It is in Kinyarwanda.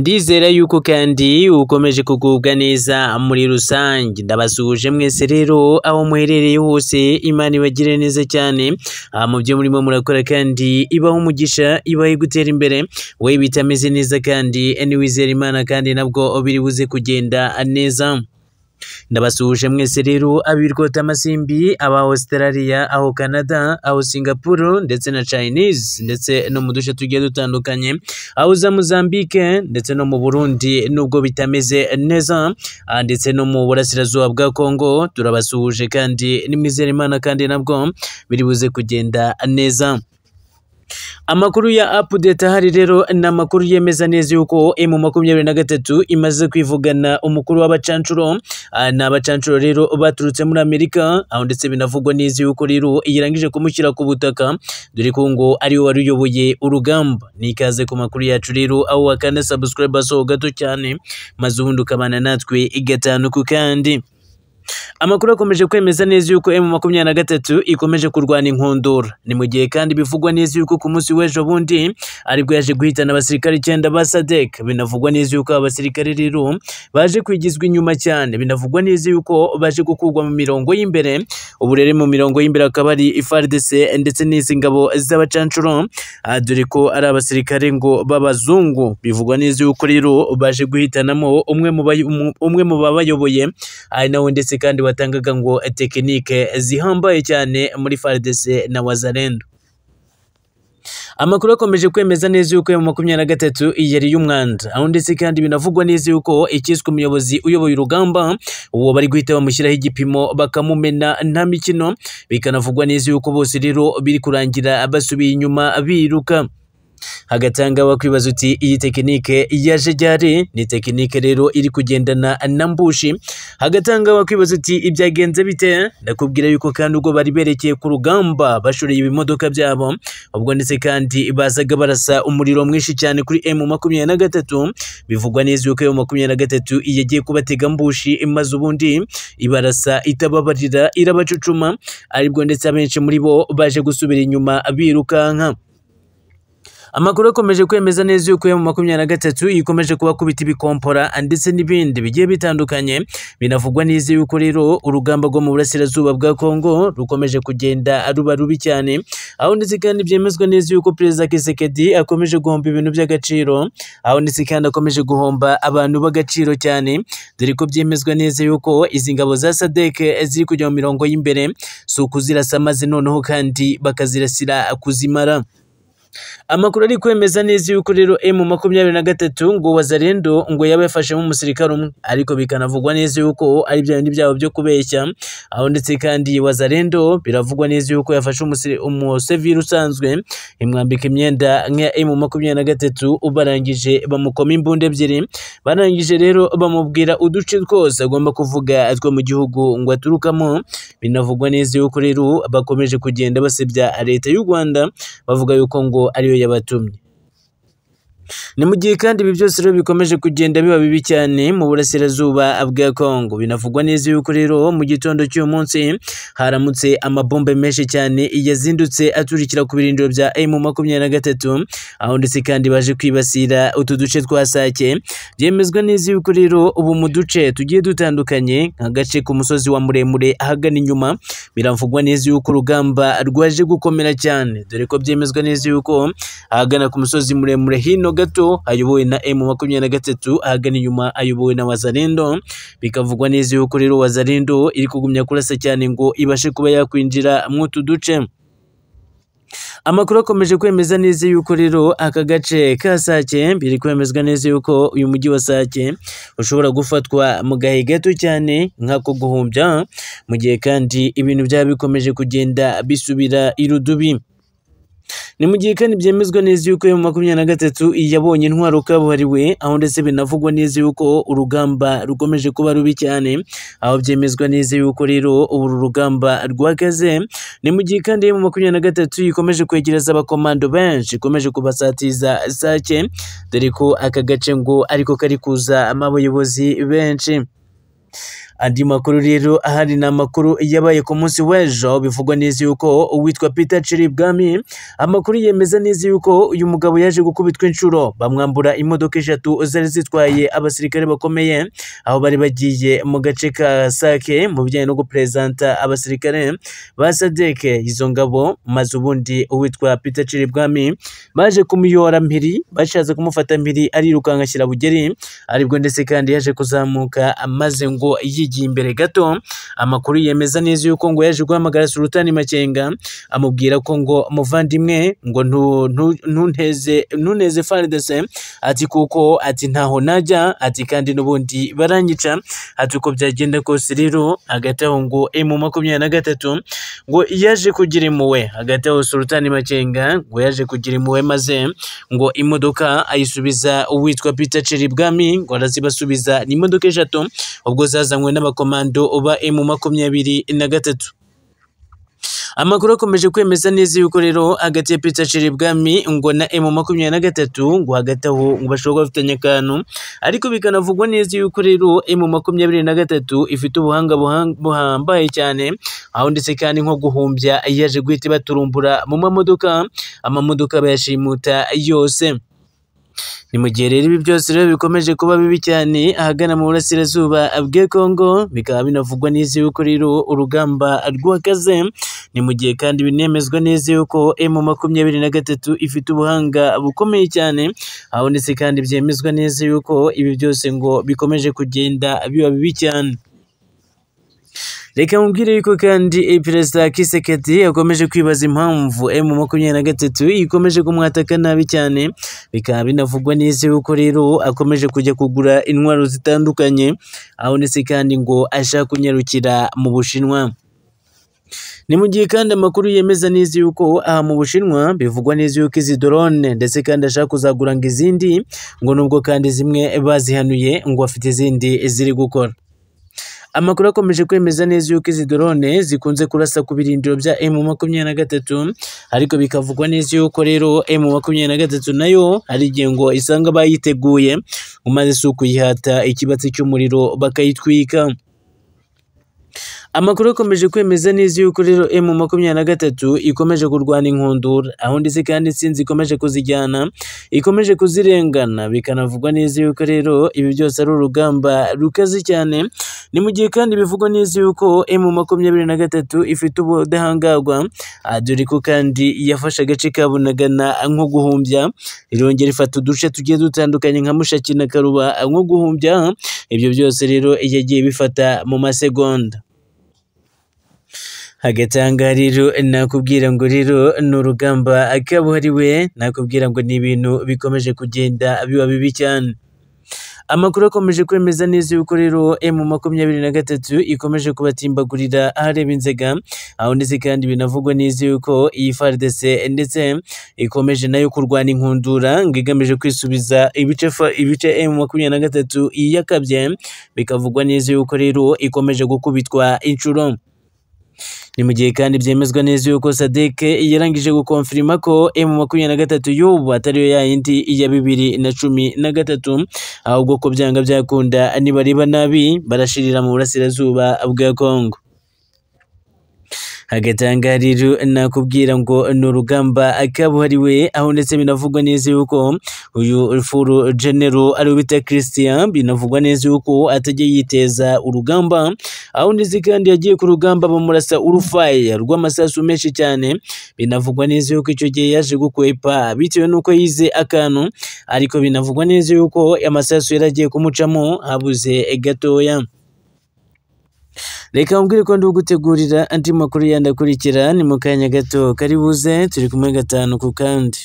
ndizera yuko kandi ukomeje kugubwa neza muri rusange ndabasuhuje mwese rero aho muherereye hose imana ibagire neza cyane mu byo murimo murakora kandi ibaho umugisha ibahe gutera imbere we bitameze neza kandi niwizera imana kandi nabwo biri buze kugenda neza ndabasuhuje mwese rero ab'ibirigota amasimbi aba Australia aho Canada aho Singapore ndetse na Chinese ndetse no mu duce tugiye dutandukanye aho za Mozambique ndetse no mu Burundi nubwo bitameze neza ah, ndetse no mu burasirazuba bwa Congo turabasuhuje kandi n'imizere Imana kandi nabwo biribuze kugenda neza Amakuru ya apudeti ahari rero ni amakuru yemeza neza yuko emu makumyabiri na gatatu imaze kwivugana umukuru w'abacancuro ah, ni abacancuro rero baturutse muri Amerika aho ndetse binavugwa neza yuko rero yarangije kumushyira ku butaka dore ko ngo ariwe wari uyoboye urugamba nikaze ku makuru yacu rero aho wakanda subscribe asoho gato cyane maze ubundi ukabana natwe gatanu ku kandi Amakuru akomeje kwemeza neza yuko M makumyabiri gatatu ikomeje kurwana inkundura ni mu gihe kandi bivugwa neza yuko ku munsi w'ejo bundi aribwo yaje guhitana abasirikare icyenda ba SADC binavugwa neza yuko abasirikare rero baje kwigizwa inyuma cyane binavugwa neza yuko baje gukurwa mu mirongo y'imbere uburere mu mirongo y'imbere akaba ari FARDC ndetse n'izi ngabo z'abacancuro ah, dore ko ari abasirikare ngo b'abazungu bivugwa neza yuko rero baje guhitanamo umwe mu bayoboye ari ah, nawe ndetse ndetse kandi watangaga ngo tekinike zihambaye cyane muri FARDC na Wazalendo amakuru akomeje kwemeza neza yuko ya makumyabiri na gatatu yari y'umwanda aho ndetse kandi binavugwa neza yuko ikiswe umuyobozi uyoboye urugamba uwo bari guhita bamushyiraho igipimo bakamumena nta mikino bikanavugwa neza yuko bose rero biri kurangira basubiye inyuma biruka Hagatanga aha uti iyi tekinike yaje ryari ni tekinike rero iri kugendana na mbushi hagati aha uti ibyagenze bite ndakubwira yuko kandi ubwo bari berekeye ku rugamba bashoreye ibimodoka byabo ubwo ndetse kandi bazaga barasa umuriro mwinshi cyane kuri emu makumyabiri na gatatu bivugwa neza yuko emu makumyabiri na gatatu yagiye kubatega mbushi imaze ubundi ibarasa itababarira irabacucuma aribwo ndetse abenshi muri bo baje gusubira inyuma birukanka amakuru akomeje kwemeza neza yuko ya mu makumyabiri na gatatu ikomeje kubakubita ibikompora ndetse n'ibindi bigiye bitandukanye binavugwa neza yuko rero urugamba rwo mu burasirazuba bwa Kongo rukomeje kugenda ruba rubi cyane aho ndetse kandi byemezwa neza yuko perezida Kisekedi akomeje guhomba ibintu by'agaciro aho ndetse kandi akomeje guhomba abantu b'agaciro cyane dore ko byemezwa neza yuko izi ngabo za SADC ziri kujya mu mirongo y'imbere si ukuzirasa maze noneho kandi bakazirasira kuzimara amakuru ari kwemeza neza yuko rero emu makumyabiri na gatatu ngo wazarendo ngo yaba yafashemo umusirikare umwe ariko bikanavugwa neza yuko ari bya bindi byabo byo kubeshya aho ndetse kandi wazarendo biravugwa neza yuko yafashe umusivili usanzwe imwambika imyenda nka emu makumyabiri na gatatu barangije bamukoma imbunda ebyiri barangije rero bamubwira uduce twose agomba kuvuga two mu gihugu ngo aturukamo binavugwa neza yuko rero bakomeje kugenda basebya leta y'u Rwanda bavuga yuko ngo ko ariyo yabatumye. Ni mu gihe kandi ibi byose rero bikomeje kugenda biba bibi cyane mu burasirazuba bwa Congo binavugwa neza yuko rero mu gitondo cy'uyu munsi haramutse amabombe menshi cyane yazindutse aturikira ku birindiro bya M makumyabiri na gatatu aho ndetse kandi baje kwibasira utu duce twa Sake byemezwa neza yuko rero ubu mu duce tugiye dutandukanye nk'agace ku musozi wa muremure ahagana inyuma biravugwa neza yuko urugamba rwaje gukomera cyane dore ko byemezwa neza yuko ahagana ku musozi muremure hino gato ayobowe na M23 ahagana inyuma ayobowe na Wazalendo bikavugwa neza yuko rero Wazalendo iri kugumya kurasa cyane ngo ibashe kuba yakwinjira mu duce amakuru akomeje kwemeza neza yuko rero aka gace ka Sake biri kwemezwa neza yuko uyu mujyi wa Sake ushobora gufatwa mu gahe gato cyane nk'ako guhumbya mu gihe kandi ibintu byaba bikomeje kugenda bisubira irudubi Ni mu gihe kandi byemezwa neza yuko mu makumyabiri na gatatu yabonye intwaro kabuhariwe aho ndetse binavugwa neza yuko urugamba rukomeje kuba rubi cyane aho byemezwa neza yuko rero uru rugamba rwagaze ni mu gihe kandi mu makumyabiri na gatatu ikomeje kwegereza abakomando benshi ikomeje kubasatiza sake dore ko aka gace ngo ariko kari kuza abayobozi benshi. andi makuru rero ahari ni amakuru yabaye ku munsi w'ejo bivugwa neza yuko uwitwa Peter Chiribwami amakuru yemeza neza yuko uyu mugabo yaje gukubitwa inshuro bamwambura imodoka eshatu zari zitwaye abasirikare bakomeye aho bari bagiye mu gace ka Sake mu bijyanye no guprezanta abasirikare ba Sadeke izo ngabo maze ubundi uwitwa Peter Chiribwami baje kumuyora mpiri bashatse kumufata mpiri arirukanka ashyira bugeri aribwo ndetse kandi yaje kuzamuka amaze ngo yigiye imbere gato amakuru yemeza neza yuko ngo yaje guhamagara Sultani Makenga amubwira ko ngo muvandimwe ngo ntuneze ntuneze faridese ati kuko ati ntaho najya ati kandi n'ubundi baranyica ati uko byagenda kose rero hagati aho ngo emu makumyabiri na gatatu ngo yaje kugira impuhwe hagati aho Sultani Makenga ngo yaje kugira impuhwe we maze ngo imodoka ayisubiza uwitwa Peter Cheribwami ngo arazibasubiza ni imodoka eshatu ubwo zazanywe n'abakomando ba M makumyabiri na gatatu Amakuru akomeje kwemeza neza yuko rero hagati ya Peter Chiribwami ngo na M makumyabiri na gatatu ngo hagati aho ngo bashobora bafitanye akantu ariko bikanavugwa neza yuko rero M makumyabiri na gatatu ifite ubuhanga buhambaye cyane aho ndetse kandi nko guhumbya yaje guhita ibaturumbura mu mamodoka amamodoka bayashimuta yose. Ni mu gihe rero ibi byose rero bikomeje kuba bibi cyane ahagana mu burasirazuba bwe Congo bikaba binavugwa neza yuko rero urugamba rwakaze ni mu gihe kandi binemezwa neza yuko M makumyabiri na gatatu ifite ubuhanga bukomeye cyane aho ndetse kandi byemezwa neza yuko ibi byose ngo bikomeje kugenda biba bibi cyane. reka mubwire yuko kandi perezida kisekedi yakomeje kwibaza impamvu emu makumyabiri na gatatu ikomeje kumwataka nabi cyane bikaba binavugwa n'isi yuko rero akomeje kujya kugura intwaro zitandukanye aho abonetse kandi ngo ashaka kunyarukira mu bushinwa ni mu gihe kandi amakuru yemeza neza yuko aha mu bushinwa bivugwa neza yuko izi drone ndetse kandi ashaka kuzagura ngo izindi ngo nubwo kandi zimwe bazihanuye ngo afite izindi ziri gukora Amakuru akomeje kwemeza neza yuko izi drone zikunze kurasa ku birindiro bya M makumyabiri na gatatu ariko bikavugwa neza yuko rero M makumyabiri na gatatu nayo hari igihe ngo isanga bayiteguye umaze si ukuyihata ikibatsi cy'umuriro bakayitwika. Amakuru akomeje kwemeza neza yuko rero emu makumyabiri na gatatu ikomeje kurwana inkundura aho ndetse kandi intsinzi ikomeje kuzijyana ikomeje kuzirengana bikanavugwa neza yuko rero ibi byose ari urugamba rukaze cyane ni mu gihe kandi bivugwa neza yuko emu makumyabiri na gatatu ifite ubudahangarwa ah, dore ko kandi yafashe agace ka Bunagana nko guhumbya irongera ifata uduce tugiye dutandukanye nka Mushaki na Karuba nko guhumbya ibyo byose rero yagiye bifata mu masegonda agatanga rero nakubwira ngo rero ni urugamba kabuhariwe nakubwira ngo ni ibintu bikomeje kugenda biba bibi cyane amakuru akomeje kwemeza neza yuko rero emu makumyabiri na gatatu ikomeje kubatimbagurira ahareba inzega aho ndetse kandi binavugwa neza yuko iyi FARDC ndetse ikomeje nayo kurwana inkundura ngo igamije kwisubiza ibice ibice emu makumyabiri na gatatu yiyakabye bikavugwa neza yuko rero ikomeje gukubitwa inshuro ni mu gihe kandi byemezwa neza yuko sadek yarangije gukonfirima ko emu makumyabiri na gatatu y'ubu atariyo ya yindi ya bibiri na cumi na gatatu ahubwo ko byanga byakunda nibareba nabi barashirira mu burasirazuba bwa kongo hagatangariro nakubwira ngo ni urugamba kabuhariwe aho ndetse binavugwa neza yuko uyu furu genero ari bita christian binavugwa neza yuko atajya yiteza urugamba aho ndetse kandi yagiye ku rugamba bamurasa urufaya rw'amasasu menshi cyane binavugwa neza yuko icyo gihe yaje gukwepa bitewe n'uko yize akantu ariko binavugwa neza yuko amasasu yari agiye kumucamo habuze gatoya reka nkubwire ko ndi ugutegurira andi makuru yandakurikira ni mu kanya gato kari turi kumwe gatanu ku kandi